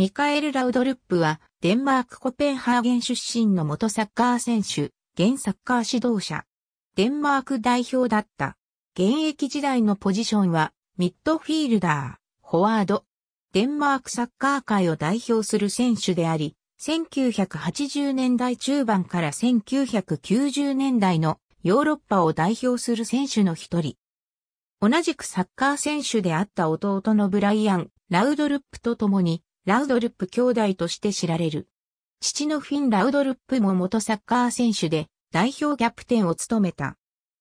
ミカエル・ラウドルップは、デンマーク・コペンハーゲン出身の元サッカー選手、現サッカー指導者。デンマーク代表だった。現役時代のポジションは、ミッドフィールダー、フォワード。デンマークサッカー界を代表する選手であり、1980年代中盤から1990年代のヨーロッパを代表する選手の一人。同じくサッカー選手であった弟のブライアン・ラウドルップと共にラウドルップ兄弟として知られる。父のフィン・ラウドルップも元サッカー選手で代表キャプテンを務めた。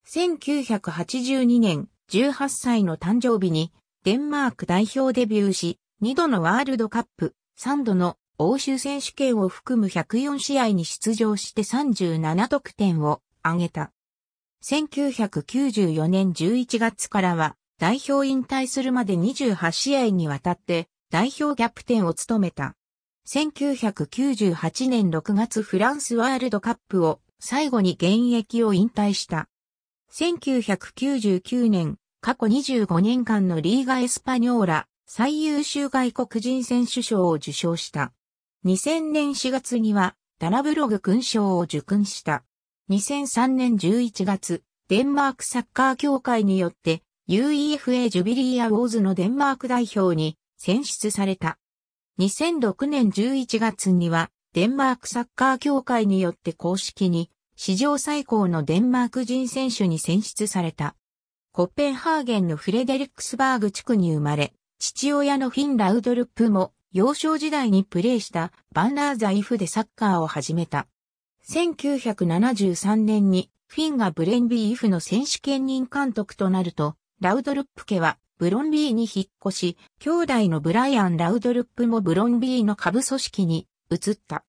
1982年18歳の誕生日にデンマーク代表デビューし、2度のワールドカップ、3度の欧州選手権を含む104試合に出場して37得点を挙げた。1994年11月からは代表引退するまで28試合にわたって代表キャプテンを務めた。1998年6月フランスワールドカップを最後に現役を引退した。1999年、過去25年間のリーガエスパニョーラ最優秀外国人選手賞を受賞した。2000年4月にはダラブログ勲章を受勲した。2003年11月、デンマークサッカー協会によって UEFA ジュビリーアウォーズのデンマーク代表に選出された。2006年11月には、デンマークサッカー協会によって公式に、史上最高のデンマーク人選手に選出された。コッペンハーゲンのフレデリックスバーグ地区に生まれ、父親のフィン・ラウドルップも幼少時代にプレーしたバンラーザイフでサッカーを始めた。1973年にフィンがブレンビーイフの選手兼任監督となると、ラウドルップ家はブロンビーに引っ越し、兄弟のブライアン・ラウドルップもブロンビーの下部組織に移った。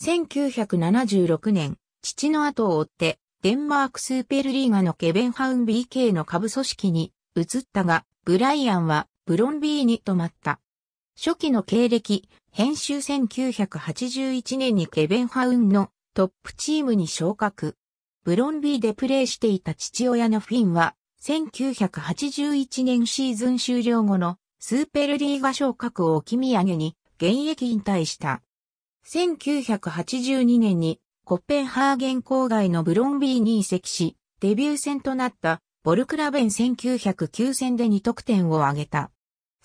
1976年、父の後を追って、デンマークスーペルリーガのケベンハウン BK の下部組織に移ったが、ブライアンはブロンビーに泊まった。初期の経歴、編集1981年にケベンハウンのトップチームに昇格。ブロンビーでプレーしていた父親のフィンは1981年シーズン終了後のスーペルリーガ昇格を置き土産に現役引退した。1982年にコッペンハーゲン郊外のブロンビーに移籍し、デビュー戦となったボルクラベン1909戦で2得点を挙げた。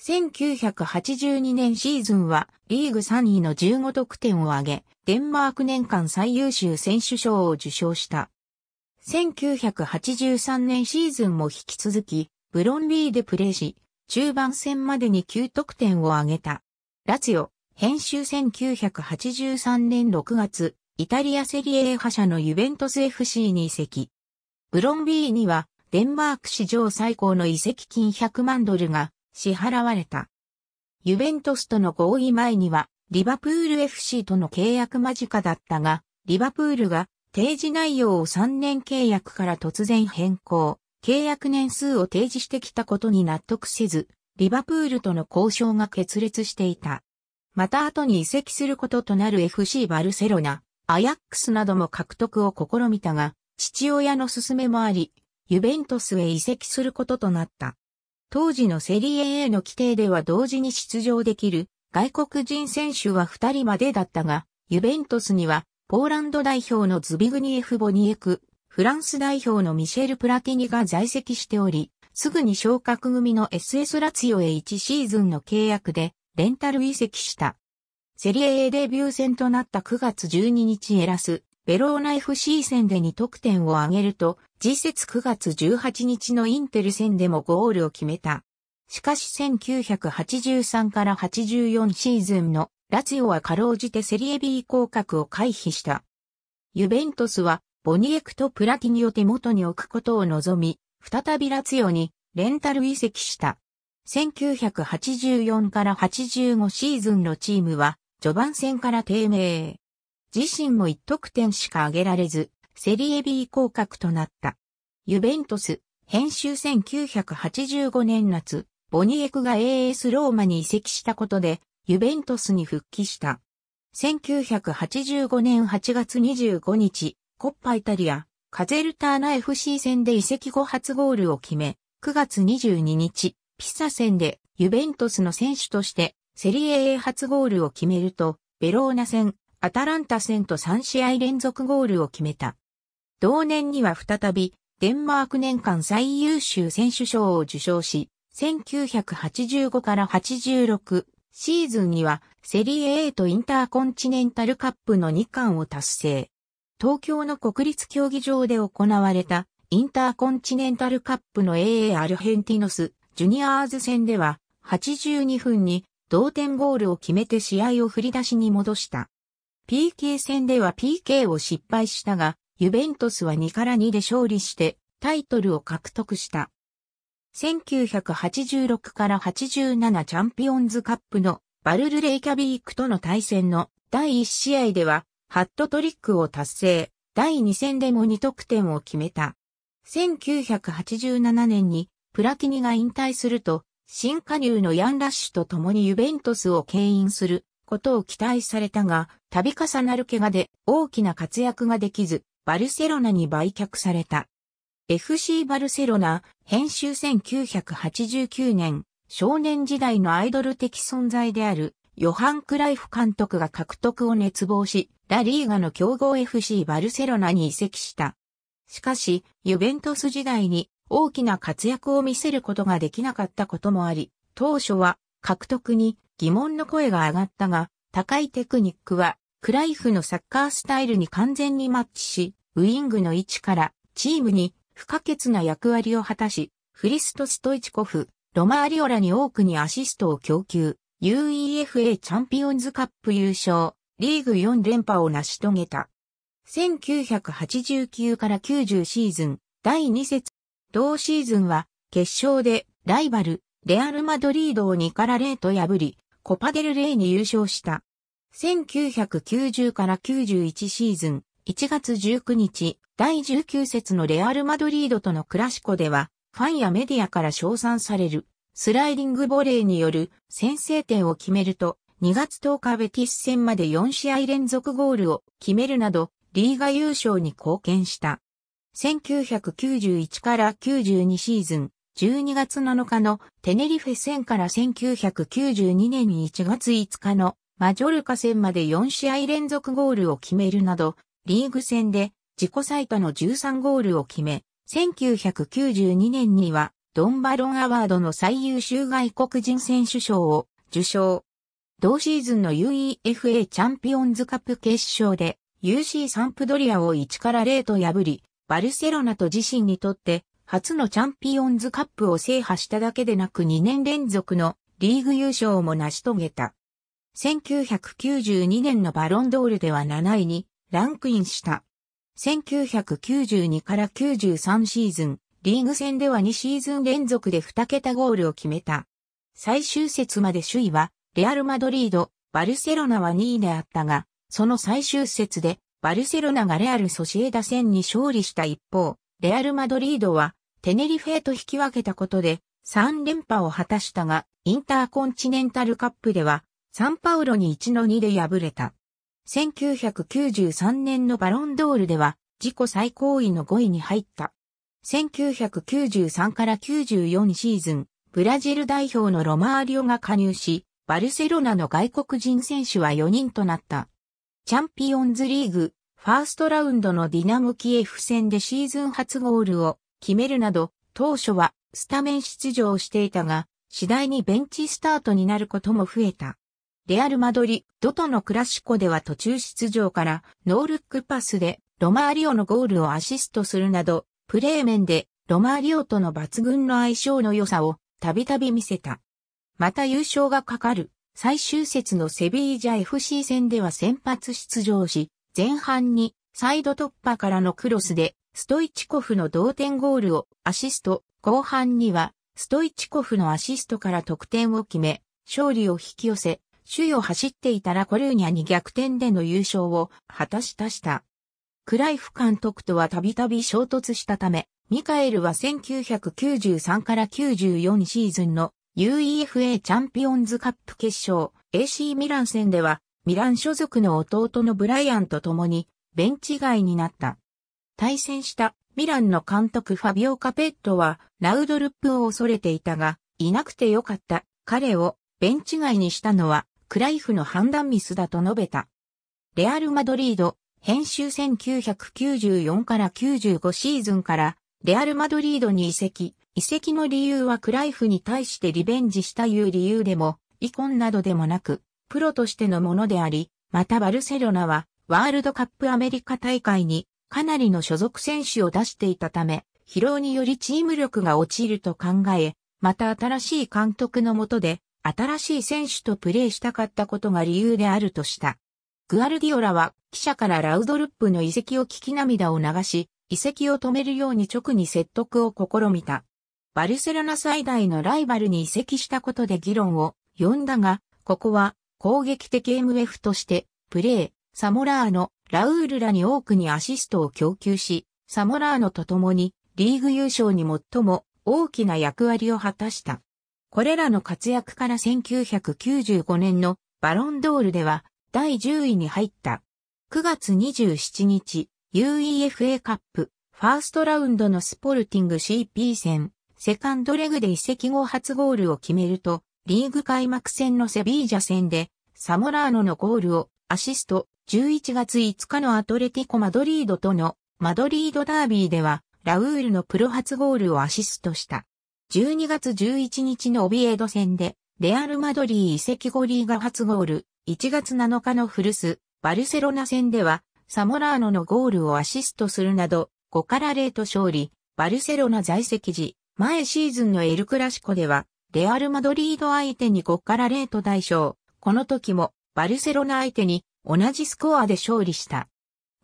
1982年シーズンはリーグ3位の15得点を挙げ、デンマーク年間最優秀選手賞を受賞した。1983年シーズンも引き続き、ブロンビーでプレーし、中盤戦までに9得点を挙げた。ラツヨ、編集1983年6月、イタリアセリエ A 覇者のユベントス FC に移籍。ブロンビーには、デンマーク史上最高の移籍金100万ドルが支払われた。ユベントスとの合意前には、リバプール FC との契約間近だったが、リバプールが提示内容を3年契約から突然変更、契約年数を提示してきたことに納得せず、リバプールとの交渉が決裂していた。また後に移籍することとなる FC バルセロナ、アヤックスなども獲得を試みたが、父親の勧めもあり、ユベントスへ移籍することとなった。当時のセリエ A の規定では同時に出場できる外国人選手は2人までだったが、ユベントスにはポーランド代表のズビグニエフ・ボニエク、フランス代表のミシェル・プラティニが在籍しており、すぐに昇格組の SS ラツヨへ1シーズンの契約で、レンタル移籍した。セリエ A デビュー戦となった9月12日エラス、ベローナ FC 戦で2得点を挙げると、次節9月18日のインテル戦でもゴールを決めた。しかし1983から84シーズンのラツィオはかろうじてセリエ B 降格を回避した。ユベントスは、ボニエクとプラティニを手元に置くことを望み、再びラツィオにレンタル移籍した。1984から85シーズンのチームは、序盤戦から低迷。自身も一得点しか挙げられず、セリエ B 降格となった。ユベントス、編集1985年夏、ボニエクが AS ローマに移籍したことで、ユベントスに復帰した。1985年8月25日、コッパイタリア、カゼルターナ FC 戦で移籍後初ゴールを決め、9月22日、ピサ戦でユベントスの選手としてセリエ A 初ゴールを決めると、ベローナ戦、アタランタ戦と3試合連続ゴールを決めた。同年には再び、デンマーク年間最優秀選手賞を受賞し、1985から86、シーズンにはセリエ A とインターコンチネンタルカップの2冠を達成。東京の国立競技場で行われたインターコンチネンタルカップの AA アルヘンティノスジュニアーズ戦では82分に同点ゴールを決めて試合を振り出しに戻した。PK 戦では PK を失敗したが、ユベントスは2から2で勝利してタイトルを獲得した。1986から87チャンピオンズカップのバルルレイキャビークとの対戦の第1試合ではハットトリックを達成、第2戦でも2得点を決めた。1987年にプラティニが引退すると、新加入のヤン・ラッシュと共にユベントスを牽引することを期待されたが、度重なる怪我で大きな活躍ができず、バルセロナに売却された。FC バルセロナ、編集1989年、少年時代のアイドル的存在である、ヨハン・クライフ監督が獲得を熱望し、ラリーガの強豪 FC バルセロナに移籍した。しかし、ユベントス時代に大きな活躍を見せることができなかったこともあり、当初は獲得に疑問の声が上がったが、高いテクニックは、クライフのサッカースタイルに完全にマッチし、ウイングの位置からチームに不可欠な役割を果たし、フリスト・ストイチコフ、ロマーリオラに多くにアシストを供給、UEFA チャンピオンズカップ優勝、リーグ4連覇を成し遂げた。1989から90シーズン、第2節、同シーズンは、決勝で、ライバル、レアル・マドリードを2から0と破り、コパデル・レイに優勝した。1990から91シーズン、1月19日、第19節のレアル・マドリードとのクラシコでは、ファンやメディアから称賛される、スライディングボレーによる先制点を決めると、2月10日ベティス戦まで4試合連続ゴールを決めるなど、リーガ優勝に貢献した。1991から92シーズン、12月7日のテネリフェ戦から1992年1月5日のマジョルカ戦まで4試合連続ゴールを決めるなど、リーグ戦で自己最多の13ゴールを決め、1992年にはドンバロンアワードの最優秀外国人選手賞を受賞。同シーズンの UEFA チャンピオンズカップ決勝で UC サンプドリアを1から0と破り、バルセロナと自身にとって初のチャンピオンズカップを制覇しただけでなく2年連続のリーグ優勝も成し遂げた。1992年のバロンドールでは7位にランクインした。1992から93シーズン、リーグ戦では2シーズン連続で2桁ゴールを決めた。最終節まで首位は、レアル・マドリード、バルセロナは2位であったが、その最終節で、バルセロナがレアル・ソシエダ戦に勝利した一方、レアル・マドリードは、テネリフェと引き分けたことで、3連覇を果たしたが、インターコンチネンタルカップでは、サンパウロに1の2で敗れた。1993年のバロンドールでは自己最高位の5位に入った。1993から94シーズン、ブラジル代表のロマーリオが加入し、バルセロナの外国人選手は4人となった。チャンピオンズリーグ、ファーストラウンドのディナムキエフ戦でシーズン初ゴールを決めるなど、当初はスタメン出場していたが、次第にベンチスタートになることも増えた。レアル・マドリ、ドとのクラシコでは途中出場からノールックパスでロマーリオのゴールをアシストするなど、プレー面でロマーリオとの抜群の相性の良さをたびたび見せた。また優勝がかかる最終節のセビージャ FC 戦では先発出場し、前半にサイド突破からのクロスでストイチコフの同点ゴールをアシスト、後半にはストイチコフのアシストから得点を決め、勝利を引き寄せ、首位を走っていたラコルーニャに逆転での優勝を果たしたした。クライフ監督とはたびたび衝突したため、ミカエルは1993から94シーズンの UEFA チャンピオンズカップ決勝 AC ミラン戦ではミラン所属の弟のブライアンと共にベンチ外になった。対戦したミランの監督ファビオ・カペットはラウドルップを恐れていたが、いなくてよかった彼をベンチ外にしたのはクライフの判断ミスだと述べた。レアル・マドリード、編集1994から95シーズンから、レアル・マドリードに移籍。移籍の理由はクライフに対してリベンジしたいう理由でも、コンなどでもなく、プロとしてのものであり、またバルセロナは、ワールドカップアメリカ大会に、かなりの所属選手を出していたため、疲労によりチーム力が落ちると考え、また新しい監督のもとで、新しい選手とプレーしたかったことが理由であるとした。グアルディオラは記者からラウドルップの遺跡を聞き涙を流し、遺跡を止めるように直に説得を試みた。バルセロナ最大のライバルに移籍したことで議論を呼んだが、ここは攻撃的 MF としてプレー、サモラーノ、ラウールらに多くにアシストを供給し、サモラーノと共にリーグ優勝に最も大きな役割を果たした。これらの活躍から1995年のバロンドールでは第10位に入った。9月27日、UEFA カップ、ファーストラウンドのスポルティング CP 戦、セカンドレグで移籍後初ゴールを決めると、リーグ開幕戦のセビージャ戦で、サモラーノのゴールをアシスト、11月5日のアトレティコ・マドリードとのマドリードダービーでは、ラウールのプロ初ゴールをアシストした。12月11日のオビエド戦で、レアル・マドリー移籍ゴリーが初ゴール、1月7日の古巣、バルセロナ戦では、サモラーノのゴールをアシストするなど、5から0と勝利、バルセロナ在籍時、前シーズンのエルクラシコでは、レアル・マドリード相手に5から0と大勝、この時も、バルセロナ相手に、同じスコアで勝利した。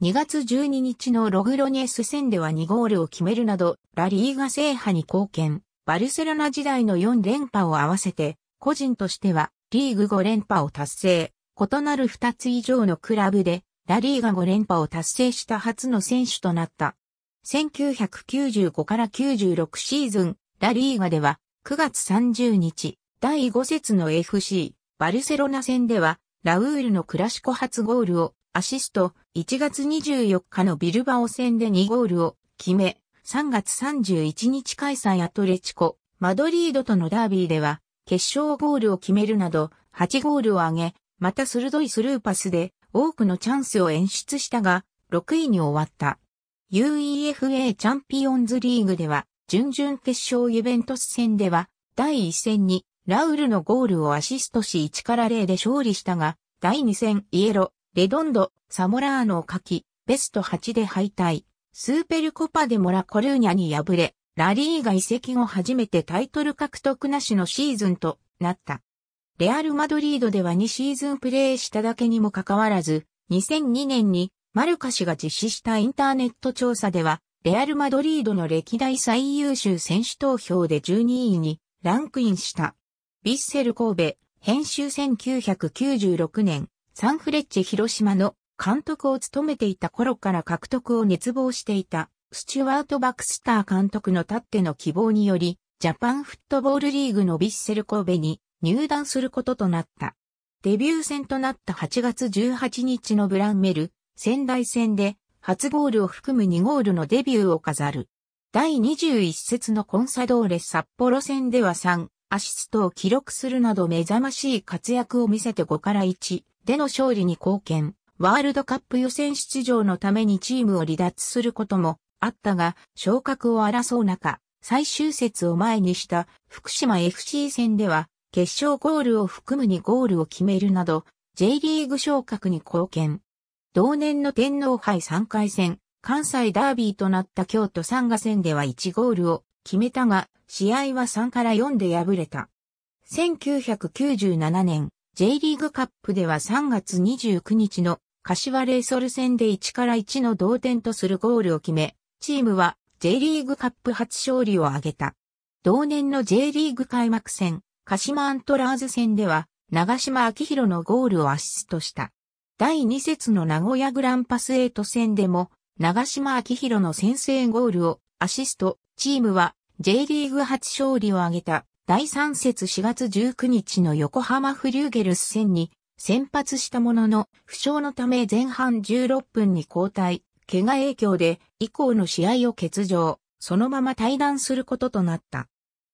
2月12日のログロニエス戦では2ゴールを決めるなど、ラリーガ制覇に貢献。バルセロナ時代の4連覇を合わせて、個人としてはリーグ5連覇を達成、異なる2つ以上のクラブで、ラリーガ5連覇を達成した初の選手となった。1995から96シーズン、ラリーガでは、9月30日、第5節の FC、バルセロナ戦では、ラウールのクラシコ初ゴールを、アシスト、1月24日のビルバオ戦で2ゴールを決め、3月31日開催アトレチコ、マドリードとのダービーでは、決勝ゴールを決めるなど、8ゴールを挙げ、また鋭いスルーパスで多くのチャンスを演出したが、6位に終わった。UEFA チャンピオンズリーグでは、準々決勝ユベントス戦では、第1戦にラウルのゴールをアシストし1から0で勝利したが、第2戦イエロ、レドンド、サモラーノを書き、ベスト8で敗退。スーペルコパでモラコルーニャに敗れ、ラリーが移籍後初めてタイトル獲得なしのシーズンとなった。レアル・マドリードでは2シーズンプレーしただけにもかかわらず、2002年にマルカ氏が実施したインターネット調査では、レアル・マドリードの歴代最優秀選手投票で12位にランクインした。ビッセル神戸、編集1996年、サンフレッチェ広島の監督を務めていた頃から獲得を熱望していた、スチュワート・バクスター監督のたっての希望により、ジャパンフットボールリーグのビッセル神戸に入団することとなった。デビュー戦となった8月18日のブランメル、仙台戦で、初ゴールを含む2ゴールのデビューを飾る。第21節のコンサドーレ札幌戦では3、アシストを記録するなど目覚ましい活躍を見せて5から1での勝利に貢献。ワールドカップ予選出場のためにチームを離脱することもあったが、昇格を争う中、最終節を前にした福島 FC 戦では、決勝ゴールを含むにゴールを決めるなど、J リーグ昇格に貢献。同年の天皇杯3回戦、関西ダービーとなった京都参賀戦では1ゴールを決めたが、試合は3から4で敗れた。1997年、J リーグカップでは3月29日の柏レイソル戦で1から1の同点とするゴールを決め、チームは J リーグカップ初勝利を挙げた。同年の J リーグ開幕戦、鹿島アントラーズ戦では、長島昭弘のゴールをアシストした。第2節の名古屋グランパス8戦でも、長島昭弘の先制ゴールをアシスト、チームは J リーグ初勝利を挙げた。第3節4月19日の横浜フリューゲルス戦に先発したものの、負傷のため前半16分に交代、怪我影響で以降の試合を欠場、そのまま退団することとなった。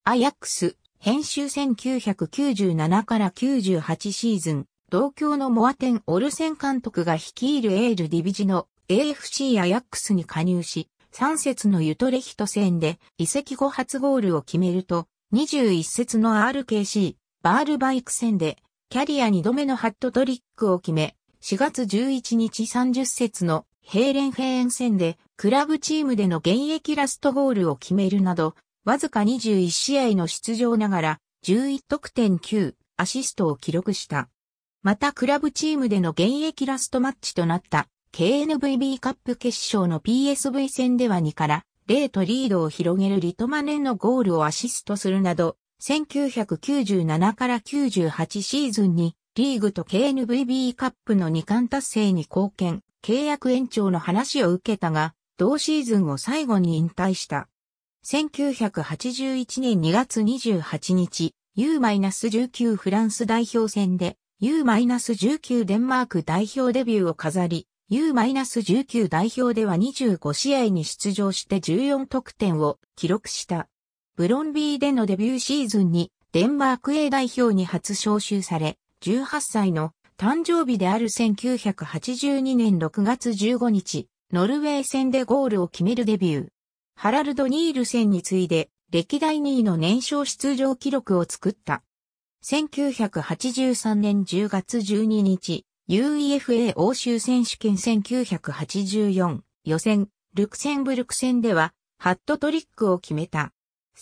アヤックス、編集1997から98シーズン、同郷のモアテン・オルセン監督が率いるエールディビジの AFC アヤックスに加入し、3節のユトレヒト戦で移籍後初ゴールを決めると、21節の RKC、バールバイク戦でキャリア2度目のハットトリックを決め、4月11日30節のヘーレンヘーン戦で、クラブチームでの現役ラストゴールを決めるなど、わずか21試合の出場ながら、11得点9アシストを記録した。またクラブチームでの現役ラストマッチとなった KNVB カップ決勝の PSV 戦では2から0とリードを広げるリトマネンのゴールをアシストするなど1997から98シーズンにリーグと KNVB カップの2冠達成に貢献、契約延長の話を受けたが、同シーズンを最後に引退した。1981年2月28日、U-19 フランス代表戦で U-19 デンマーク代表デビューを飾り、U-19 代表では25試合に出場して14得点を記録した。ブロンビーでのデビューシーズンにデンマーク A 代表に初招集され、18歳の誕生日である1982年6月15日、ノルウェー戦でゴールを決めるデビュー。ハラルド・ニール戦に次いで、歴代2位の年少出場記録を作った。1983年10月12日、UEFA 欧州選手権1984予選、ルクセンブルク戦では、ハットトリックを決めた。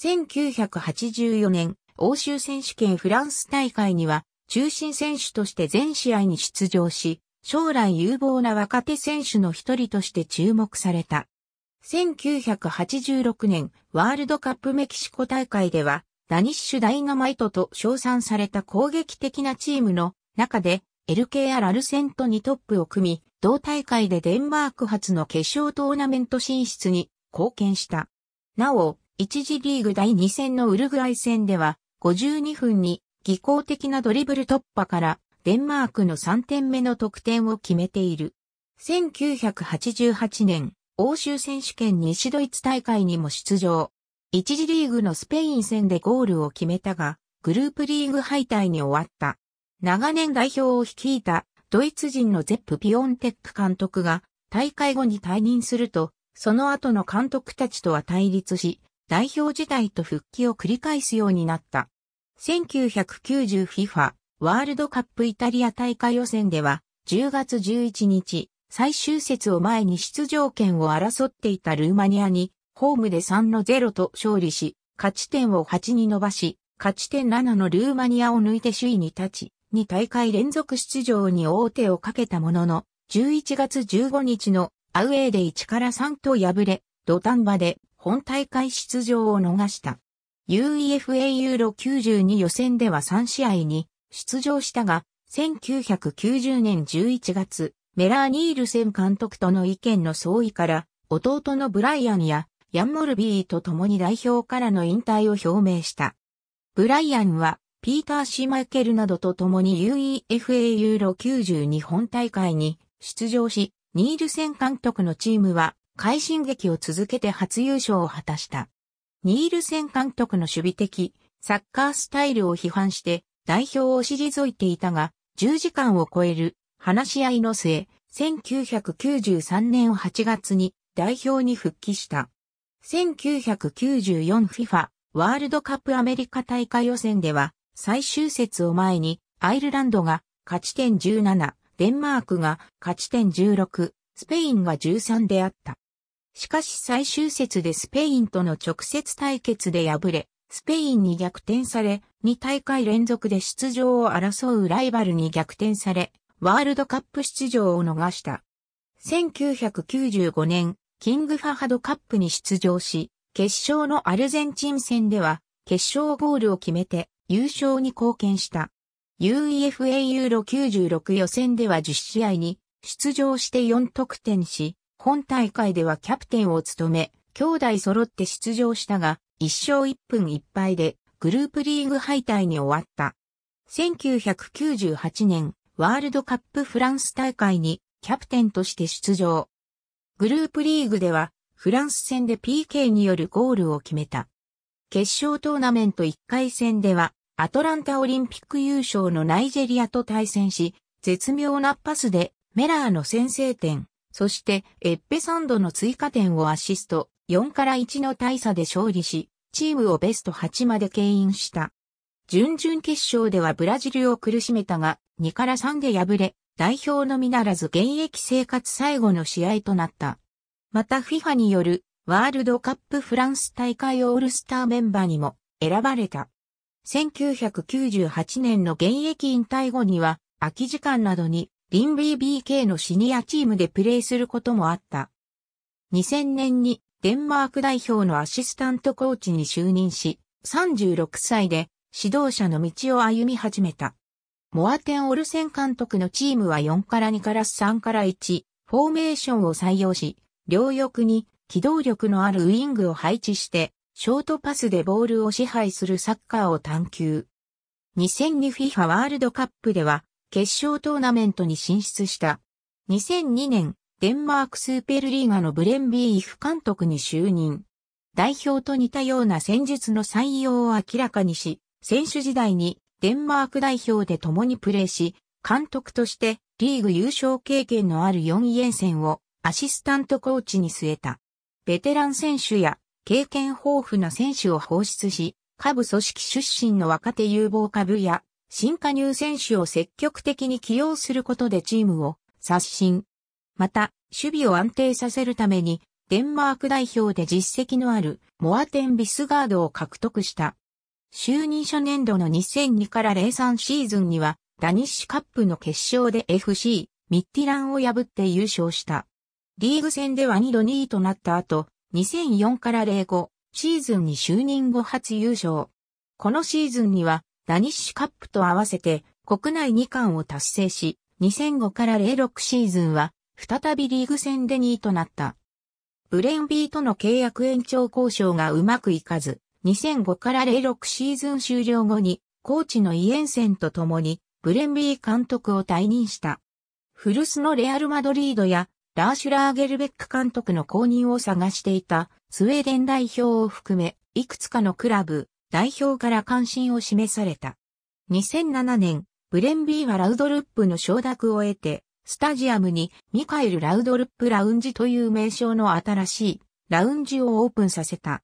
1984年、欧州選手権フランス大会には、中心選手として全試合に出場し、将来有望な若手選手の一人として注目された。1986年、ワールドカップメキシコ大会では、ダニッシュダイナマイトと称賛された攻撃的なチームの中で、LKR アルセントにトップを組み、同大会でデンマーク発の決勝トーナメント進出に貢献した。なお、一次リーグ第2戦のウルグアイ戦では、52分に技巧的なドリブル突破からデンマークの3点目の得点を決めている。1988年、欧州選手権西ドイツ大会にも出場。一次リーグのスペイン戦でゴールを決めたが、グループリーグ敗退に終わった。長年代表を率いたドイツ人のゼップ・ピオンテック監督が大会後に退任すると、その後の監督たちとは対立し、代表時代と復帰を繰り返すようになった。1990FIFA ワールドカップイタリア大会予選では10月11日最終節を前に出場権を争っていたルーマニアにホームで3の0と勝利し勝ち点を8に伸ばし勝ち点7のルーマニアを抜いて首位に立ち2大会連続出場に大手をかけたものの11月15日のアウェーで1から3と敗れ土壇場で本大会出場を逃した。UEFA ユーロ92予選では3試合に出場したが、1990年11月、メラーニールセン監督との意見の相違から、弟のブライアンやヤンモルビーと共に代表からの引退を表明した。ブライアンは、ピーター・シーマイケルなどと共に UEFA ユーロ92本大会に出場し、ニールセン監督のチームは快進撃を続けて初優勝を果たした。ニールセン監督の守備的、サッカースタイルを批判して代表を退いていたが、10時間を超える話し合いの末、1993年8月に代表に復帰した。1994FIFA ワールドカップアメリカ大会予選では最終節を前にアイルランドが勝ち点17、デンマークが勝ち点16、スペインが13であった。しかし最終節でスペインとの直接対決で敗れ、スペインに逆転され、2大会連続で出場を争うライバルに逆転され、ワールドカップ出場を逃した。1995年、キングファハドカップに出場し、決勝のアルゼンチン戦では、決勝ゴールを決めて優勝に貢献した。UEFA ユーロ96予選では10試合に出場して4得点し、本大会ではキャプテンを務め、兄弟揃って出場したが、1勝1分1敗でグループリーグ敗退に終わった。1998年、ワールドカップフランス大会にキャプテンとして出場。グループリーグでは、フランス戦で PK によるゴールを決めた。決勝トーナメント1回戦では、アトランタオリンピック優勝のナイジェリアと対戦し、絶妙なパスでメラーの先制点、そして、エッペサンドの追加点をアシスト、4から1の大差で勝利し、チームをベスト8まで牽引した。準々決勝ではブラジルを苦しめたが、2から3で敗れ、代表のみならず現役生活最後の試合となった。また FIFA によるワールドカップフランス大会オールスターメンバーにも選ばれた。1998年の現役引退後には空き時間などにリンビー BK のシニアチームでプレーすることもあった。2000年にデンマーク代表のアシスタントコーチに就任し、36歳で指導者の道を歩み始めた。モアテン・オルセン監督のチームは4から2から3から1、フォーメーションを採用し、両翼に機動力のあるウィングを配置して、ショートパスでボールを支配するサッカーを探求。2002FIFA ワールドカップでは、決勝トーナメントに進出した。2002年、デンマークスーペルリーガのブレンビーイフ監督に就任。代表と似たような戦術の採用を明らかにし、選手時代にデンマーク代表で共にプレーし、監督としてリーグ優勝経験のある4遠戦をアシスタントコーチに据えた。ベテラン選手や経験豊富な選手を放出し、下部組織出身の若手有望株や新加入選手を積極的に起用することでチームを刷新。また、守備を安定させるために、デンマーク代表で実績のあるモアテン・ビスガードを獲得した。就任初年度の2002から03シーズンには、ダニッシュカップの決勝で FC、ミッティランを破って優勝した。リーグ戦では2度2位となった後、2004から05シーズンに就任後初優勝。このシーズンにはダニッシュカップと合わせて国内2冠を達成し、2005から06シーズンは再びリーグ戦で2位となった。ブレンビーとの契約延長交渉がうまくいかず、2005から06シーズン終了後に、コーチのイエンセンと共に、ブレンビー監督を退任した。古巣のレアル・マドリードや、ラーシュラーゲルベック監督の後任を探していた、スウェーデン代表を含め、いくつかのクラブ、代表から関心を示された。2007年、ブレンビーはラウドルップの承諾を得て、スタジアムにミカエル・ラウドルップ・ラウンジという名称の新しいラウンジをオープンさせた。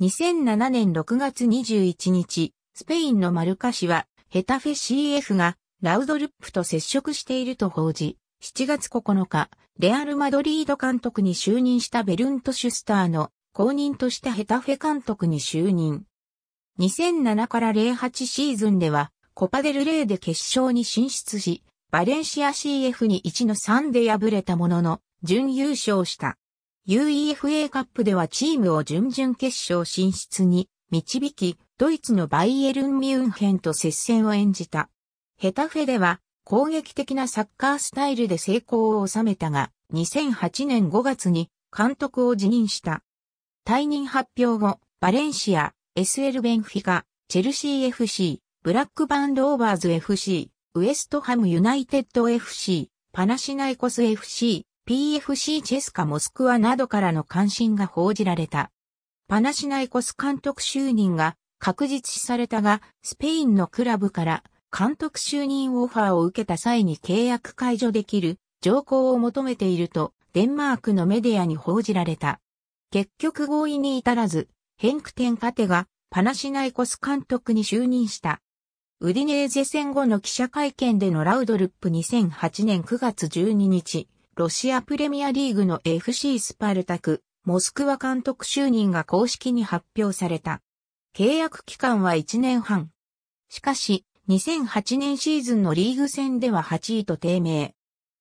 2007年6月21日、スペインのマルカ市はヘタフェ CF がラウドルップと接触していると報じ、7月9日、レアル・マドリード監督に就任したベルント・シュスターの公認としてヘタフェ監督に就任。2007から08シーズンでは、コパデルレーで決勝に進出し、バレンシア CF に1の3で敗れたものの、準優勝した。UEFA カップではチームを準々決勝進出に導き、ドイツのバイエルン・ミュンヘンと接戦を演じた。ヘタフェでは攻撃的なサッカースタイルで成功を収めたが、2008年5月に監督を辞任した。退任発表後、バレンシア、SL ベンフィカ、チェルシー FC、ブラックバンドオーバーズ FC、ウエストハムユナイテッド FC、パナシナイコス FC、PFC チェスカモスクワなどからの関心が報じられた。パナシナイコス監督就任が確実視されたが、スペインのクラブから監督就任オファーを受けた際に契約解除できる条項を求めていると、デンマークのメディアに報じられた。結局合意に至らず、ヘンクテン・カテがパナシナイコス監督に就任した。ウディネーゼ戦後の記者会見でのラウドルップ2008年9月12日、ロシアプレミアリーグの FC スパルタク、モスクワ監督就任が公式に発表された。契約期間は1年半。しかし、2008年シーズンのリーグ戦では8位と低迷。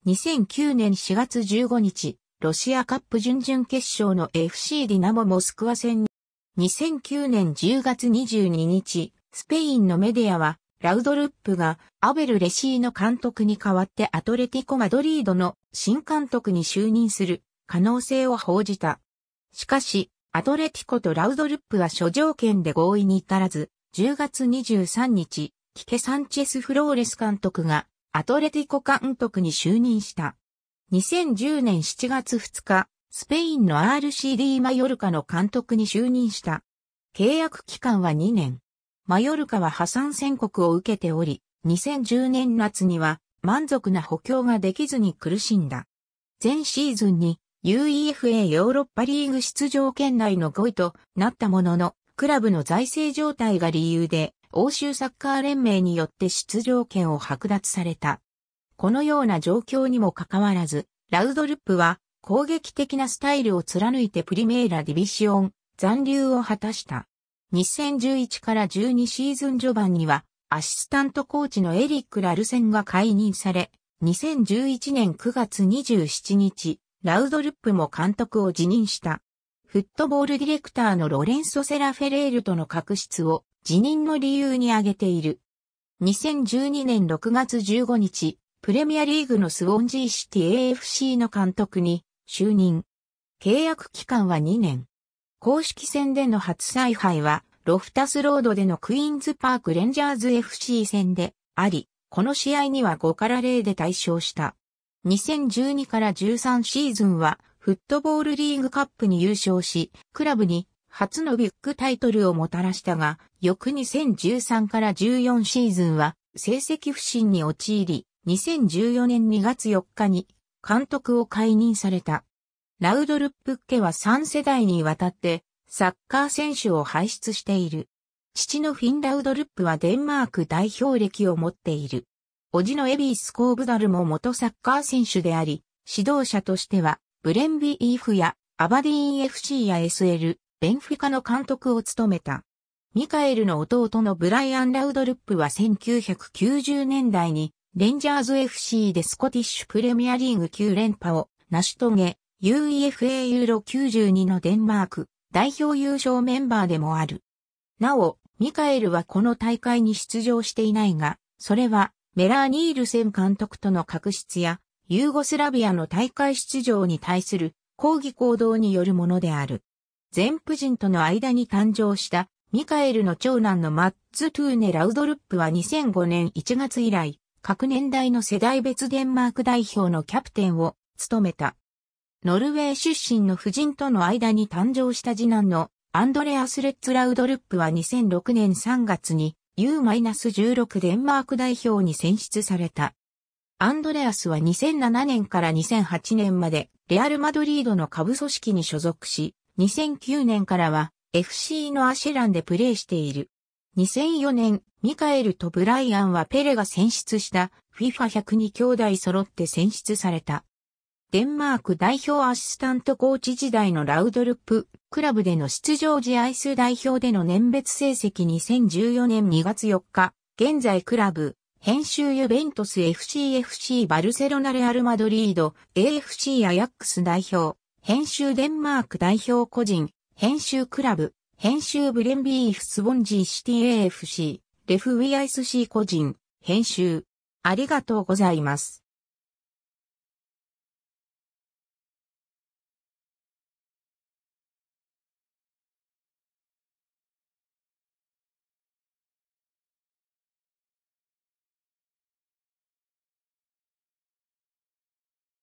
2009年4月15日、ロシアカップ準々決勝の FC ディナモモスクワ戦に2009年10月22日、スペインのメディアは、ラウドルップがアベル・レシーノ監督に代わってアトレティコ・マドリードの新監督に就任する可能性を報じた。しかし、アトレティコとラウドルップは諸条件で合意に至らず、10月23日、キケ・サンチェス・フローレス監督がアトレティコ監督に就任した。2010年7月2日、スペインの RCD マヨルカの監督に就任した。契約期間は2年。マヨルカは破産宣告を受けており、2010年夏には満足な補強ができずに苦しんだ。前シーズンに UEFA ヨーロッパリーグ出場圏内の5位となったものの、クラブの財政状態が理由で、欧州サッカー連盟によって出場権を剥奪された。このような状況にもかかわらず、ラウドルップは攻撃的なスタイルを貫いてプリメーラディビシオン残留を果たした。2011から12シーズン序盤にはアシスタントコーチのエリック・ラルセンが解任され、2011年9月27日、ラウドルップも監督を辞任した。フットボールディレクターのロレンソ・セラフェレールとの確執を辞任の理由に挙げている。2012年6月15日、プレミアリーグのスウォンジーシティ AFC の監督に就任。契約期間は2年。公式戦での初采配は、ロフタスロードでのクイーンズパークレンジャーズ FC 戦であり、この試合には5から0で対象した。2012から13シーズンは、フットボールリーグカップに優勝し、クラブに初のビッグタイトルをもたらしたが、翌2013から14シーズンは成績不振に陥り、2014年2月4日に監督を解任された。ラウドルップ家は3世代にわたってサッカー選手を輩出している。父のフィンラウドルップはデンマーク代表歴を持っている。叔父のエビース・コーブダルも元サッカー選手であり、指導者としては、ブレンビーフやアバディーン FC や SL、ベンフィカの監督を務めた。ミカエルの弟のブライアン・ラウドルップは1990年代にレンジャーズ FC でスコティッシュプレミアリーグ9連覇を成し遂げ、UEFA ユーロ92のデンマーク代表優勝メンバーでもある。なお、ミカエルはこの大会に出場していないが、それはメラーニールセン監督との確執や、ユーゴスラビアの大会出場に対する抗議行動によるものである。全夫人との間に誕生したミカエルの長男のマッツ・トゥーネ・ラウドルップは2005年1月以来、各年代の世代別デンマーク代表のキャプテンを務めた。ノルウェー出身の夫人との間に誕生した次男のアンドレアス・レッツ・ラウドルップは2006年3月に U-16 デンマーク代表に選出された。アンドレアスは2007年から2008年までレアル・マドリードの下部組織に所属し、2009年からは FC のアシェランでプレーしている。2004年ミカエルとブライアンはペレが選出した FIFA102 兄弟揃って選出された。デンマーク代表アシスタントコーチ時代のラウドルップクラブでの出場試合数代表での年別成績2014年2月4日、現在クラブ、編集ユベントス FCFC バルセロナレアルマドリード AFC アヤックス代表、編集デンマーク代表個人、編集クラブ、編集ブレンビーフスボンジーシティ AFC。レフ・ウィアイス・シー個人、編集。ありがとうございます。